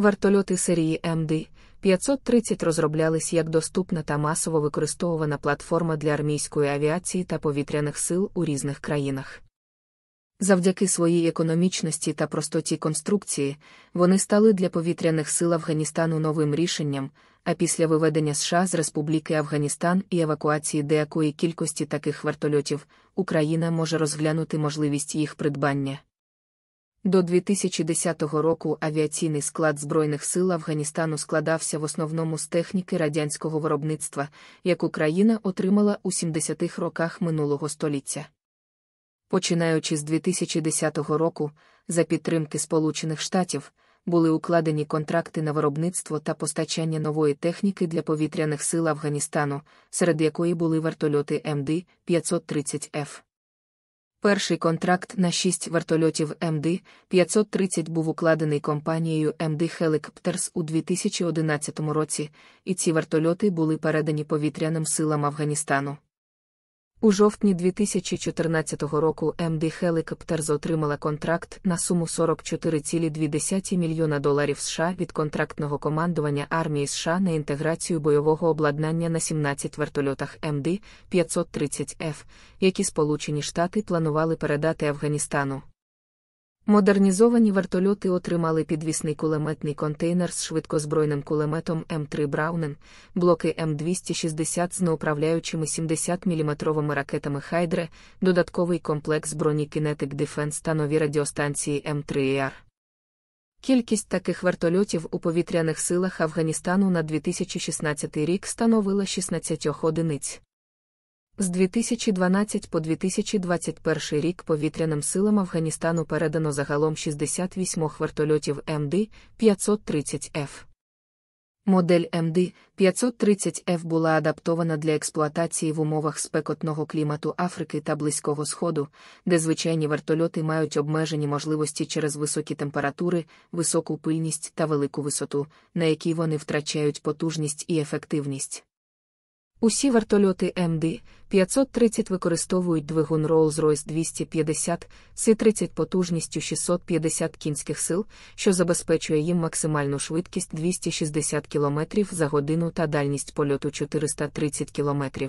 Вертольоти серії МД 530 розроблялись як доступна та масово використовувана платформа для армійської авіації та повітряних сил у різних країнах. Завдяки своїй економічності та простоті конструкції, вони стали для повітряних сил Афганістану новим рішенням, а після виведення США з Республіки Афганістан і евакуації деякої кількості таких вертольотів Україна може розглянути можливість їх придбання. До 2010 року авіаційний склад Збройних сил Афганістану складався в основному з техніки радянського виробництва, яку країна отримала у 70-х роках минулого століття. Починаючи з 2010 року, за підтримки Сполучених Штатів, були укладені контракти на виробництво та постачання нової техніки для повітряних сил Афганістану, серед якої були вертольоти МД 530Ф. Перший контракт на шість вертольотів МД-530 був укладений компанією МД Helicopters у 2011 році, і ці вертольоти були передані повітряним силам Афганістану. У жовтні 2014 року МД Helicopters отримала контракт на суму 44,2 мільйона доларів США від контрактного командування армії США на інтеграцію бойового обладнання на 17 вертольотах МД 530Ф, які Сполучені Штати планували передати Афганістану. Модернізовані вертольоти отримали підвісний кулеметний контейнер з швидкозбройним кулеметом М3 Браунен, блоки М260 з неуправляючими 70-мм ракетами Хайдре, додатковий комплекс броні Kinetic Defense та нові радіостанції М3АР. Е Кількість таких вертольотів у повітряних силах Афганістану на 2016 рік становила 16 одиниць. З 2012 по 2021 рік повітряним силам Афганістану передано загалом 68 вертольотів МД 530Ф. Модель МД 530 ф була адаптована для експлуатації в умовах спекотного клімату Африки та Близького Сходу, де звичайні вертольоти мають обмежені можливості через високі температури, високу пильність та велику висоту, на якій вони втрачають потужність і ефективність. Усі вертольоти МД 530 використовують двигун Rolls-Royce 250 c 30 потужністю 650 кінських сил, що забезпечує їм максимальну швидкість 260 км за годину та дальність польоту 430 км.